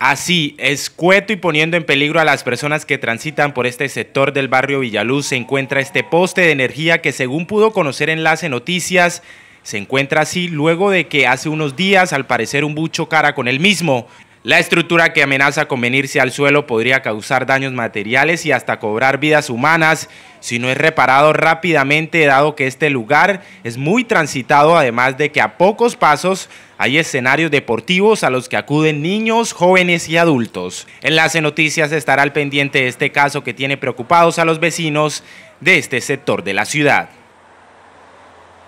Así, escueto y poniendo en peligro a las personas que transitan por este sector del barrio Villaluz, se encuentra este poste de energía que según pudo conocer Enlace Noticias, se encuentra así luego de que hace unos días al parecer un bucho cara con el mismo. La estructura que amenaza con venirse al suelo podría causar daños materiales y hasta cobrar vidas humanas si no es reparado rápidamente, dado que este lugar es muy transitado, además de que a pocos pasos hay escenarios deportivos a los que acuden niños, jóvenes y adultos. Enlace Noticias estará al pendiente de este caso que tiene preocupados a los vecinos de este sector de la ciudad.